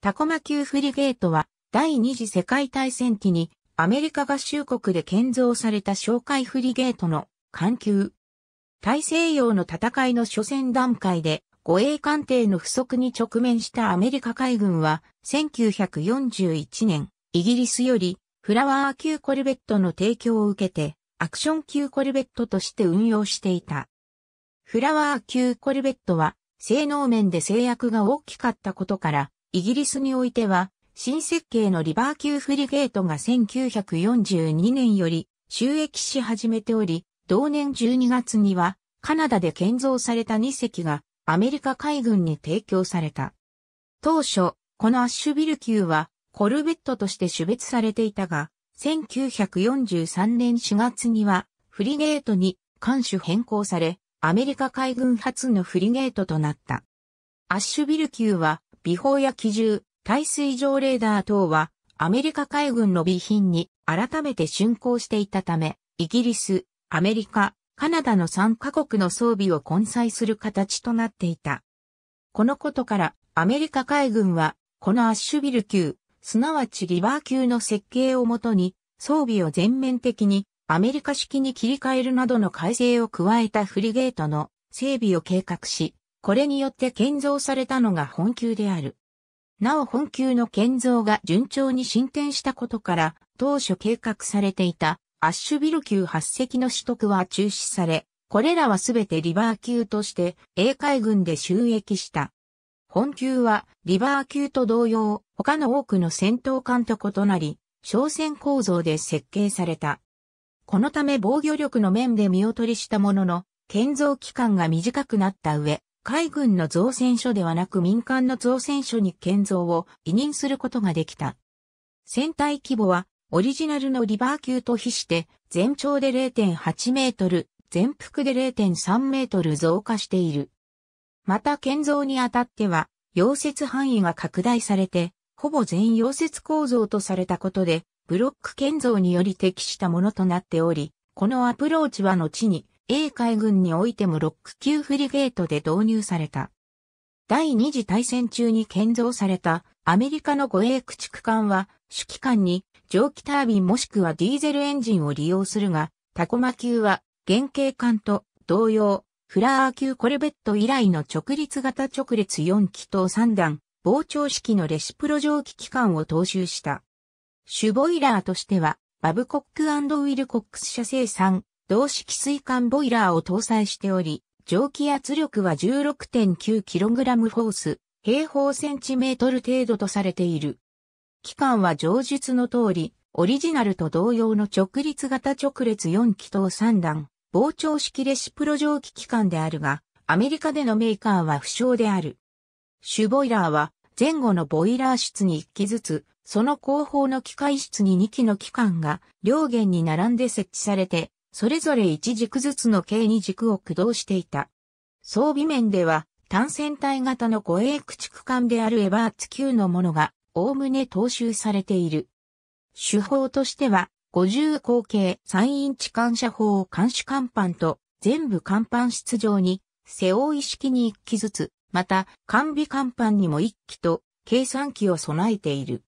タコマ級フリゲートは第二次世界大戦期にアメリカ合衆国で建造された哨戒フリゲートの艦級。大西洋の戦いの初戦段階で護衛艦艇の不足に直面したアメリカ海軍は1941年イギリスよりフラワー級コルベットの提供を受けてアクション級コルベットとして運用していた。フラワー級コルベットは性能面で制約が大きかったことからイギリスにおいては、新設計のリバー級フリゲートが1942年より収益し始めており、同年12月にはカナダで建造された2隻がアメリカ海軍に提供された。当初、このアッシュビル級はコルベットとして種別されていたが、1943年4月にはフリゲートに艦種変更され、アメリカ海軍初のフリゲートとなった。アッシュビル級は微法や機銃、耐水上レーダー等は、アメリカ海軍の備品に改めて竣工していたため、イギリス、アメリカ、カナダの3カ国の装備を混載する形となっていた。このことから、アメリカ海軍は、このアッシュビル級、すなわちリバー級の設計をもとに、装備を全面的にアメリカ式に切り替えるなどの改正を加えたフリゲートの整備を計画し、これによって建造されたのが本宮である。なお本宮の建造が順調に進展したことから、当初計画されていたアッシュビル級8隻の取得は中止され、これらはすべてリバー級として英海軍で収益した。本級はリバー級と同様、他の多くの戦闘艦と異なり、商船構造で設計された。このため防御力の面で見劣りしたものの、建造期間が短くなった上、海軍の造船所ではなく民間の造船所に建造を委任することができた。船体規模はオリジナルのリバー級と比して全長で0.8メートル、全幅で0.3メートル増加している。また建造にあたっては、溶接範囲が拡大されて、ほぼ全溶接構造とされたことで、ブロック建造により適したものとなっており、このアプローチは後に A 海軍においてもロック級フリゲートで導入された。第二次大戦中に建造されたアメリカの護衛駆逐艦は主機関に蒸気タービンもしくはディーゼルエンジンを利用するが、タコマ級は原型艦と同様、フラー級コルベット以来の直立型直列4気筒3段、膨張式のレシプロ蒸気機関を踏襲した。シュボイラーとしては、バブコックウィルコックス社生産、同式水管ボイラーを搭載しており、蒸気圧力は 16.9kg フォース、平方センチメートル程度とされている。機関は上述の通り、オリジナルと同様の直立型直列4気筒3段、膨張式レシプロ蒸気機関であるが、アメリカでのメーカーは不詳である。主ボイラーは前後のボイラー室に1機ずつ、その後方の機械室に2機の機関が両弦に並んで設置されてそれぞれ1軸ずつの計2軸を駆動していた。装備面では、単戦隊型の護衛駆逐艦であるエバーツ級のものが、おおむね踏襲されている。手法としては、50口径3インチ感射砲を監視甲板と、全部甲板室上に、背負い式に1機ずつ、また、完備甲板にも1機と、計算機を備えている。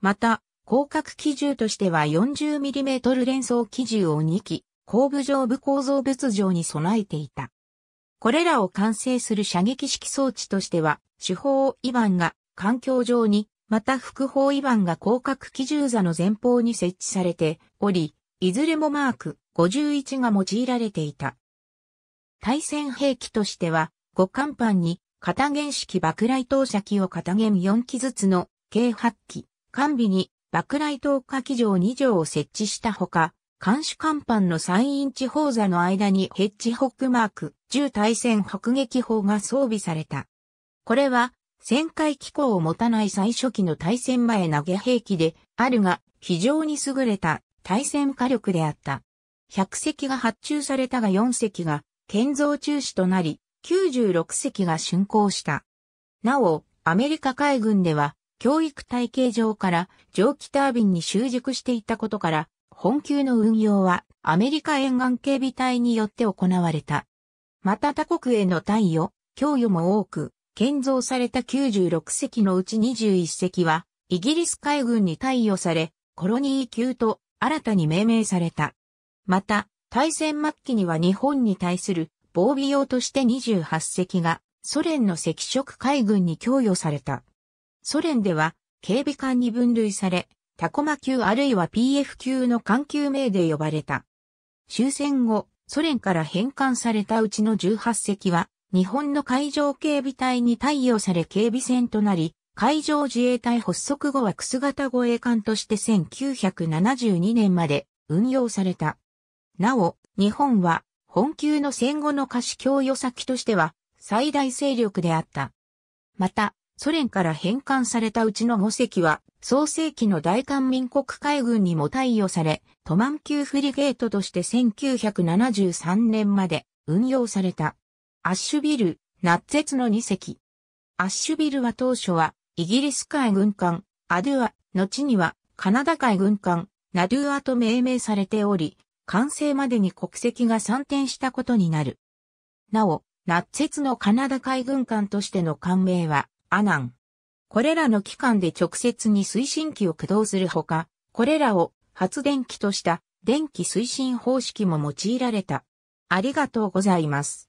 また、広角機銃としては 40mm 連装機銃を2機、後部上部構造物上に備えていた。これらを完成する射撃式装置としては、主砲イァンが環境上に、また副砲イァンが広角機銃座の前方に設置されており、いずれもマーク51が用いられていた。対戦兵器としては、五艦板に片原式爆雷投射機を片弦4機ずつの計8機、完備に爆雷投下機場2条を設置したほか、監視甲板の3インチ砲座の間にヘッジホックマーク10対戦迫撃砲が装備された。これは、旋回機構を持たない最初期の対戦前投げ兵器であるが、非常に優れた対戦火力であった。100隻が発注されたが4隻が建造中止となり、96隻が竣工した。なお、アメリカ海軍では、教育体系上から蒸気タービンに習熟していたことから、本級の運用はアメリカ沿岸警備隊によって行われた。また他国への対応、供与も多く、建造された96隻のうち21隻は、イギリス海軍に貸与され、コロニー級と新たに命名された。また、大戦末期には日本に対する防備用として28隻がソ連の赤色海軍に供与された。ソ連では警備艦に分類され、タコマ級あるいは PF 級の艦級名で呼ばれた。終戦後、ソ連から返還されたうちの18隻は、日本の海上警備隊に貸与され警備船となり、海上自衛隊発足後はクス型護衛艦として1972年まで運用された。なお、日本は本級の戦後の貸し供与先としては最大勢力であった。また、ソ連から返還されたうちの5隻は、創世紀の大韓民国海軍にも対応され、トマン級フリゲートとして1973年まで運用された。アッシュビル、ナッツェツの2隻。アッシュビルは当初は、イギリス海軍艦、アドゥア、後には、カナダ海軍艦、ナドゥアと命名されており、完成までに国籍が散転したことになる。なお、ナッツェツのカナダ海軍艦としての艦名は、アナン。これらの機関で直接に推進機を駆動するほか、これらを発電機とした電気推進方式も用いられた。ありがとうございます。